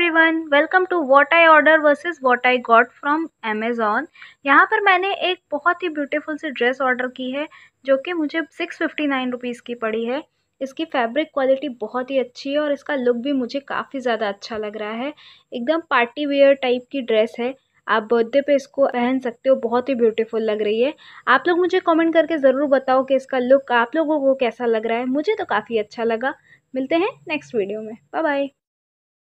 everyone welcome to what I order versus what I got from Amazon यहाँ पर मैंने एक बहुत ही ब्यूटीफुल सी ड्रेस ऑर्डर की है जो कि मुझे सिक्स फिफ्टी नाइन रुपीज़ की पड़ी है इसकी फैब्रिक क्वालिटी बहुत ही अच्छी है और इसका लुक भी मुझे काफ़ी ज़्यादा अच्छा लग रहा है एकदम पार्टी वेयर टाइप की ड्रेस है आप बर्थडे पे इसको पहन सकते हो बहुत ही ब्यूटीफुल लग रही है आप लोग मुझे कमेंट करके ज़रूर बताओ कि इसका लुक आप लोगों को कैसा लग रहा है मुझे तो काफ़ी अच्छा लगा मिलते हैं नेक्स्ट वीडियो में बाय बाय